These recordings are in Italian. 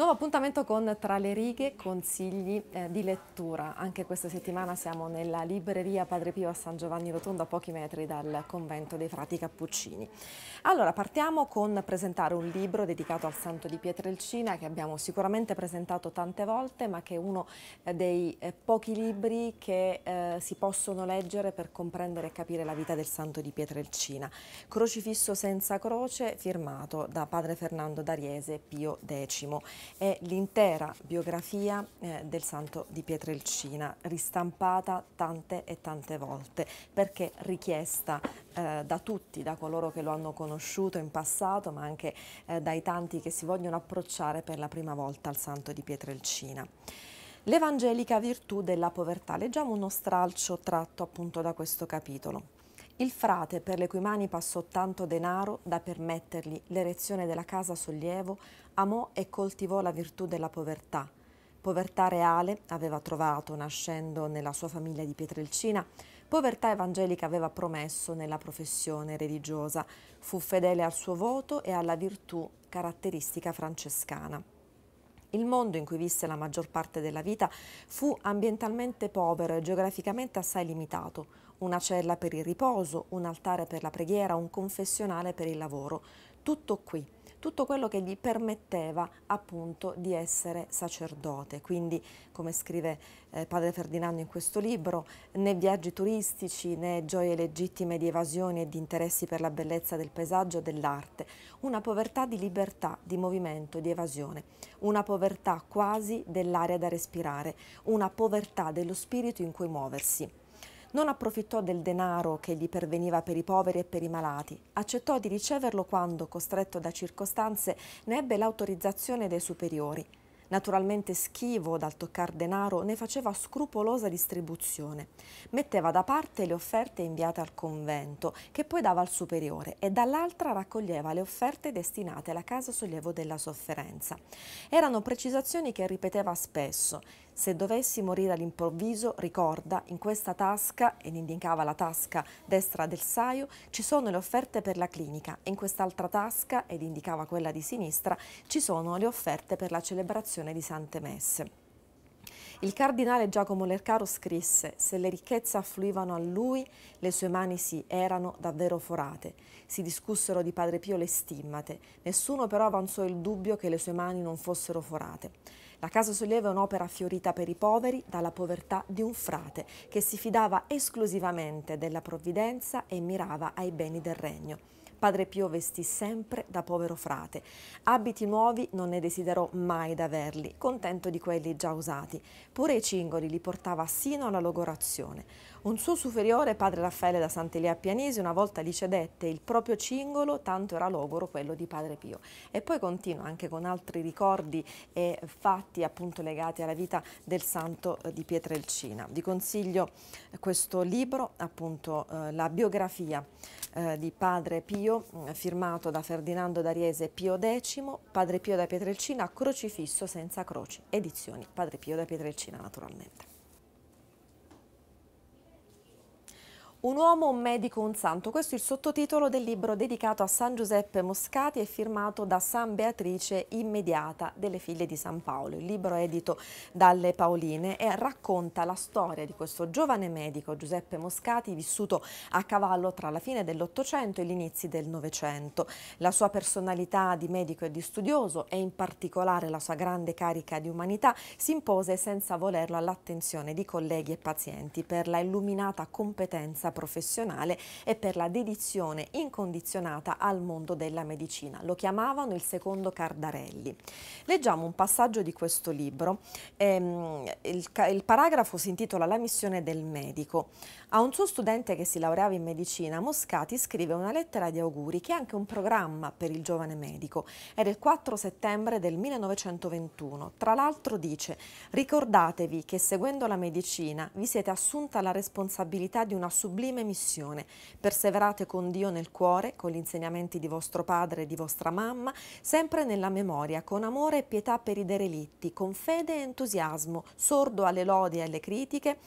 Nuovo appuntamento con Tra le righe, consigli eh, di lettura. Anche questa settimana siamo nella libreria Padre Pio a San Giovanni Rotondo, a pochi metri dal convento dei Frati Cappuccini. Allora, partiamo con presentare un libro dedicato al santo di Pietrelcina, che abbiamo sicuramente presentato tante volte, ma che è uno eh, dei eh, pochi libri che eh, si possono leggere per comprendere e capire la vita del santo di Pietrelcina. Crocifisso senza croce, firmato da padre Fernando D'Ariese, Pio X è l'intera biografia eh, del santo di Pietrelcina, ristampata tante e tante volte, perché richiesta eh, da tutti, da coloro che lo hanno conosciuto in passato, ma anche eh, dai tanti che si vogliono approcciare per la prima volta al santo di Pietrelcina. L'evangelica virtù della povertà, leggiamo uno stralcio tratto appunto da questo capitolo. Il frate, per le cui mani passò tanto denaro da permettergli l'erezione della casa sollievo, amò e coltivò la virtù della povertà. Povertà reale aveva trovato nascendo nella sua famiglia di Pietrelcina, povertà evangelica aveva promesso nella professione religiosa, fu fedele al suo voto e alla virtù caratteristica francescana. Il mondo in cui visse la maggior parte della vita fu ambientalmente povero e geograficamente assai limitato, una cella per il riposo, un altare per la preghiera, un confessionale per il lavoro. Tutto qui, tutto quello che gli permetteva appunto di essere sacerdote. Quindi, come scrive eh, padre Ferdinando in questo libro, né viaggi turistici né gioie legittime di evasioni e di interessi per la bellezza del paesaggio e dell'arte, una povertà di libertà, di movimento, di evasione, una povertà quasi dell'aria da respirare, una povertà dello spirito in cui muoversi. Non approfittò del denaro che gli perveniva per i poveri e per i malati, accettò di riceverlo quando, costretto da circostanze, ne ebbe l'autorizzazione dei superiori. Naturalmente schivo dal toccar denaro, ne faceva scrupolosa distribuzione. Metteva da parte le offerte inviate al convento, che poi dava al superiore, e dall'altra raccoglieva le offerte destinate alla casa sollievo della sofferenza. Erano precisazioni che ripeteva spesso. Se dovessi morire all'improvviso, ricorda, in questa tasca, ed indicava la tasca destra del saio, ci sono le offerte per la clinica, e in quest'altra tasca, ed indicava quella di sinistra, ci sono le offerte per la celebrazione di Sante Messe. Il cardinale Giacomo Lercaro scrisse «Se le ricchezze affluivano a lui, le sue mani si erano davvero forate. Si discussero di Padre Pio le stimmate. Nessuno però avanzò il dubbio che le sue mani non fossero forate». La Casa Sollievo è un'opera fiorita per i poveri dalla povertà di un frate che si fidava esclusivamente della provvidenza e mirava ai beni del regno. Padre Pio vestì sempre da povero frate. Abiti nuovi non ne desiderò mai d'averli, contento di quelli già usati. Pure i cingoli li portava sino alla logorazione. Un suo superiore, padre Raffaele da Sant'Elia Pianesi, una volta gli cedette il proprio cingolo, tanto era logoro quello di padre Pio. E poi continua anche con altri ricordi e fatti appunto legati alla vita del santo eh, di Pietrelcina. Vi consiglio eh, questo libro, appunto eh, la biografia eh, di padre Pio, mm, firmato da Ferdinando d'Ariese Pio X, Padre Pio da Pietrelcina, Crocifisso senza croci, edizioni Padre Pio da Pietrelcina naturalmente. Un uomo, un medico, un santo. Questo è il sottotitolo del libro dedicato a San Giuseppe Moscati e firmato da San Beatrice Immediata delle figlie di San Paolo. Il libro è edito dalle Paoline e racconta la storia di questo giovane medico Giuseppe Moscati vissuto a cavallo tra la fine dell'Ottocento e gli inizi del Novecento. La sua personalità di medico e di studioso e in particolare la sua grande carica di umanità si impose senza volerlo all'attenzione di colleghi e pazienti per la illuminata competenza carriera professionale e per la dedizione incondizionata al mondo della medicina. Lo chiamavano il secondo Cardarelli. Leggiamo un passaggio di questo libro. Ehm, il, il paragrafo si intitola La missione del medico. A un suo studente che si laureava in medicina, Moscati scrive una lettera di auguri che è anche un programma per il giovane medico. Era il 4 settembre del 1921. Tra l'altro dice, ricordatevi che seguendo la medicina vi siete assunta la responsabilità di una sublime sublime missione. Perseverate con Dio nel cuore, con gli insegnamenti di vostro padre e di vostra mamma, sempre nella memoria, con amore e pietà per i derelitti, con fede e entusiasmo, sordo alle lodi e alle critiche,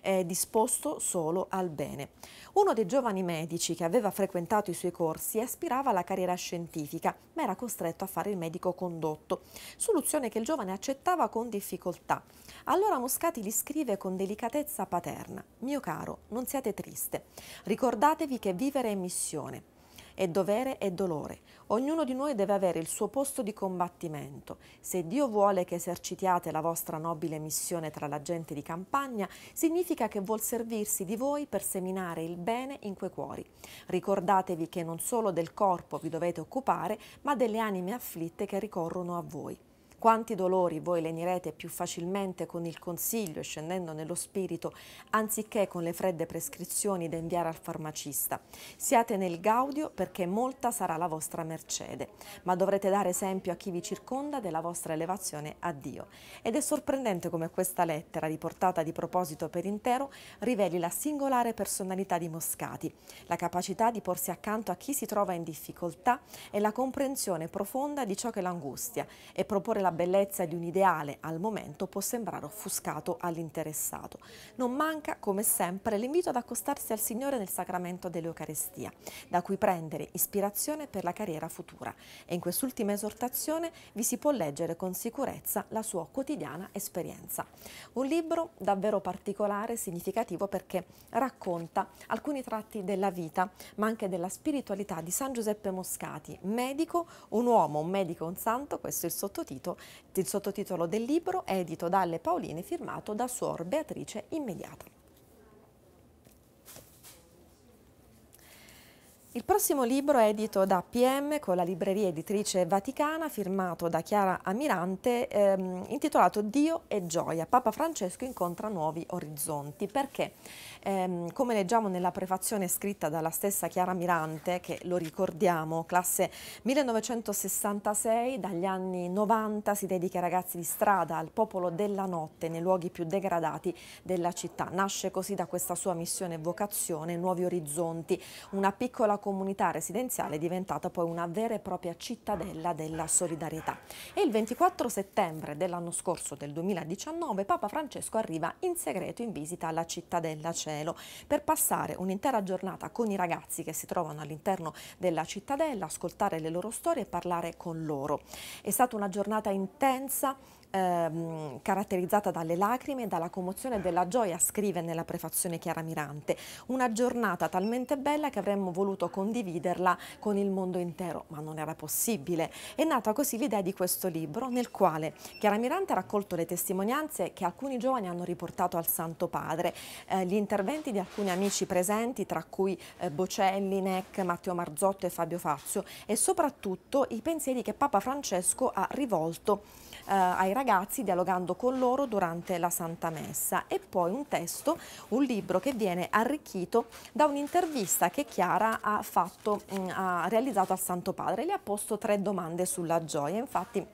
eh, disposto solo al bene. Uno dei giovani medici che aveva frequentato i suoi corsi aspirava alla carriera scientifica, ma era costretto a fare il medico condotto, soluzione che il giovane accettava con difficoltà. Allora Moscati gli scrive con delicatezza paterna, mio caro, non siate tristi triste. Ricordatevi che vivere è missione, è dovere e dolore. Ognuno di noi deve avere il suo posto di combattimento. Se Dio vuole che esercitiate la vostra nobile missione tra la gente di campagna, significa che vuol servirsi di voi per seminare il bene in quei cuori. Ricordatevi che non solo del corpo vi dovete occupare, ma delle anime afflitte che ricorrono a voi quanti dolori voi lenirete più facilmente con il consiglio e scendendo nello spirito, anziché con le fredde prescrizioni da inviare al farmacista. Siate nel gaudio perché molta sarà la vostra mercede, ma dovrete dare esempio a chi vi circonda della vostra elevazione a Dio. Ed è sorprendente come questa lettera, riportata di proposito per intero, riveli la singolare personalità di Moscati, la capacità di porsi accanto a chi si trova in difficoltà e la comprensione profonda di ciò che l'angustia e proporre la bellezza di un ideale al momento può sembrare offuscato all'interessato. Non manca, come sempre, l'invito ad accostarsi al Signore nel sacramento dell'Eucarestia, da cui prendere ispirazione per la carriera futura. E in quest'ultima esortazione vi si può leggere con sicurezza la sua quotidiana esperienza. Un libro davvero particolare e significativo perché racconta alcuni tratti della vita, ma anche della spiritualità di San Giuseppe Moscati, medico, un uomo, un medico, un santo, questo è il sottotitolo, il sottotitolo del libro è edito dalle Paoline firmato da Suor Beatrice Immediata. Il prossimo libro è edito da PM con la libreria editrice Vaticana, firmato da Chiara Amirante, ehm, intitolato Dio e gioia. Papa Francesco incontra nuovi orizzonti. Perché? Ehm, come leggiamo nella prefazione scritta dalla stessa Chiara Amirante, che lo ricordiamo, classe 1966, dagli anni 90 si dedica ai ragazzi di strada, al popolo della notte, nei luoghi più degradati della città. Nasce così da questa sua missione e vocazione Nuovi Orizzonti, una piccola comunità residenziale è diventata poi una vera e propria cittadella della solidarietà. E il 24 settembre dell'anno scorso, del 2019, Papa Francesco arriva in segreto in visita alla cittadella Cielo per passare un'intera giornata con i ragazzi che si trovano all'interno della cittadella, ascoltare le loro storie e parlare con loro. È stata una giornata intensa ehm, caratterizzata dalle lacrime e dalla commozione e della gioia, scrive nella prefazione Chiara Mirante. Una giornata talmente bella che avremmo voluto condividerla con il mondo intero, ma non era possibile. È nata così l'idea di questo libro nel quale Chiara Mirante ha raccolto le testimonianze che alcuni giovani hanno riportato al Santo Padre, eh, gli interventi di alcuni amici presenti, tra cui eh, Bocelli, Neck, Matteo Marzotto e Fabio Fazio e soprattutto i pensieri che Papa Francesco ha rivolto eh, ai ragazzi ragazzi dialogando con loro durante la Santa Messa e poi un testo, un libro che viene arricchito da un'intervista che Chiara ha, fatto, mm, ha realizzato al Santo Padre. Le ha posto tre domande sulla gioia, infatti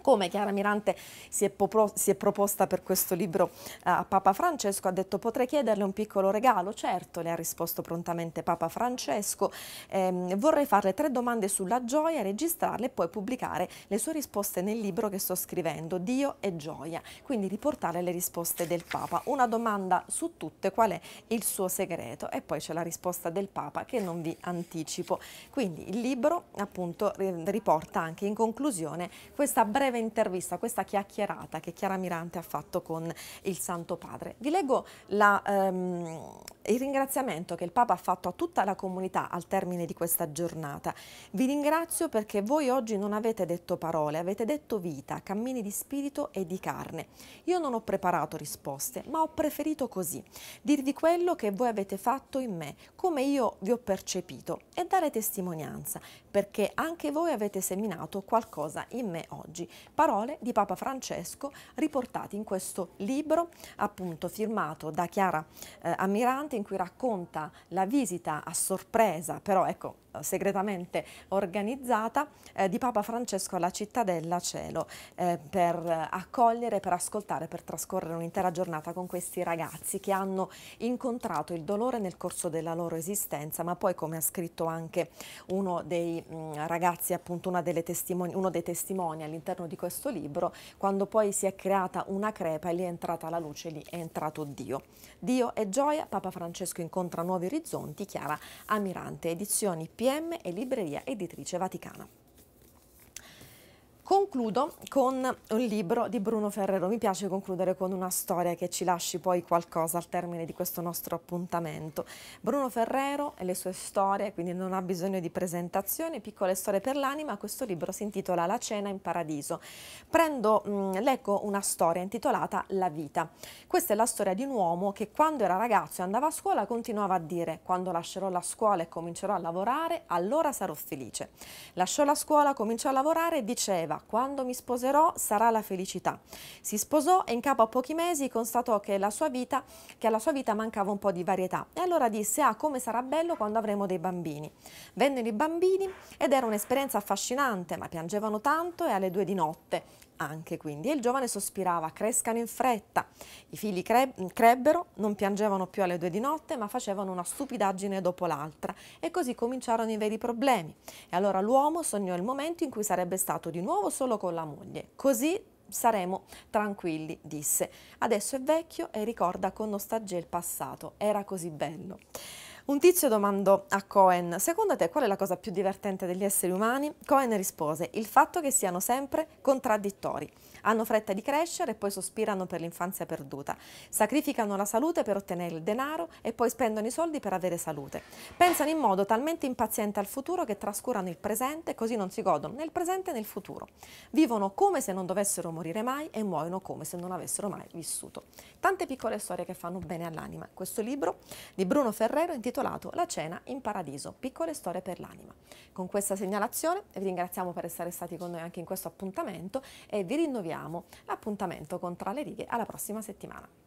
come Chiara Mirante si è, si è, proposta per questo libro eh, a Papa Francesco, ha detto potrei chiederle un piccolo regalo, certo le ha risposto prontamente Papa Francesco, ehm, vorrei farle tre domande sulla gioia, registrarle e poi pubblicare le sue risposte nel libro che sto scrivendo, Dio e gioia, quindi riportare le risposte del Papa. Una domanda su tutte, qual è il suo segreto? E poi c'è la risposta del Papa che non vi anticipo. Quindi il libro appunto riporta anche in conclusione questa breve breve intervista, questa chiacchierata che Chiara Mirante ha fatto con il Santo Padre. Vi leggo la, ehm, il ringraziamento che il Papa ha fatto a tutta la comunità al termine di questa giornata. Vi ringrazio perché voi oggi non avete detto parole, avete detto vita, cammini di spirito e di carne. Io non ho preparato risposte, ma ho preferito così, dirvi quello che voi avete fatto in me, come io vi ho percepito e dare testimonianza, perché anche voi avete seminato qualcosa in me oggi. Parole di Papa Francesco riportate in questo libro, appunto firmato da Chiara eh, Ammirante, in cui racconta la visita a sorpresa, però ecco eh, segretamente organizzata, eh, di Papa Francesco alla cittadella Cielo eh, per accogliere, per ascoltare, per trascorrere un'intera giornata con questi ragazzi che hanno incontrato il dolore nel corso della loro esistenza, ma poi come ha scritto anche uno dei mh, mm, ragazzi, appunto uno dei testimoni all'interno di questo libro, quando poi si è creata una crepa e lì è entrata la luce, lì è entrato Dio. Dio è gioia, Papa Francesco Francesco incontra nuovi orizzonti, Chiara Amirante, edizioni PM e libreria editrice Vaticana. Concludo con un libro di Bruno Ferrero, mi piace concludere con una storia che ci lasci poi qualcosa al termine di questo nostro appuntamento. Bruno Ferrero e le sue storie, quindi non ha bisogno di presentazioni, piccole storie per l'anima, questo libro si intitola La cena in paradiso. Prendo, mh, leggo una storia intitolata La vita. Questa è la storia di un uomo che quando era ragazzo e andava a scuola continuava a dire quando lascerò la scuola e comincerò a lavorare, allora sarò felice. Lasciò la scuola, cominciò a lavorare e diceva diceva quando mi sposerò sarà la felicità. Si sposò e in capo a pochi mesi constatò che, vita, che alla sua vita mancava un po' di varietà e allora disse ah come sarà bello quando avremo dei bambini. Vennero i bambini ed era un'esperienza affascinante ma piangevano tanto e alle due di notte anche quindi, e il giovane sospirava, crescano in fretta. I figli creb crebbero, non piangevano più alle due di notte, ma facevano una stupidaggine dopo l'altra, e così cominciarono i veri problemi. E allora l'uomo sognò il momento in cui sarebbe stato di nuovo solo con la moglie. Così saremo tranquilli, disse. Adesso è vecchio e ricorda con nostalgia il passato. Era così bello. Un tizio domandò a Cohen, secondo te qual è la cosa più divertente degli esseri umani? Cohen rispose, il fatto che siano sempre contraddittori hanno fretta di crescere e poi sospirano per l'infanzia perduta, sacrificano la salute per ottenere il denaro e poi spendono i soldi per avere salute. Pensano in modo talmente impaziente al futuro che trascurano il presente, così non si godono né il presente né il futuro. Vivono come se non dovessero morire mai e muoiono come se non avessero mai vissuto. Tante piccole storie che fanno bene all'anima. Questo libro di Bruno Ferrero è intitolato La cena in paradiso, piccole storie per l'anima. Con questa segnalazione vi ringraziamo per essere stati con noi anche in questo appuntamento e vi rinnoviamo abbiamo l'appuntamento con Tra le righe alla prossima settimana.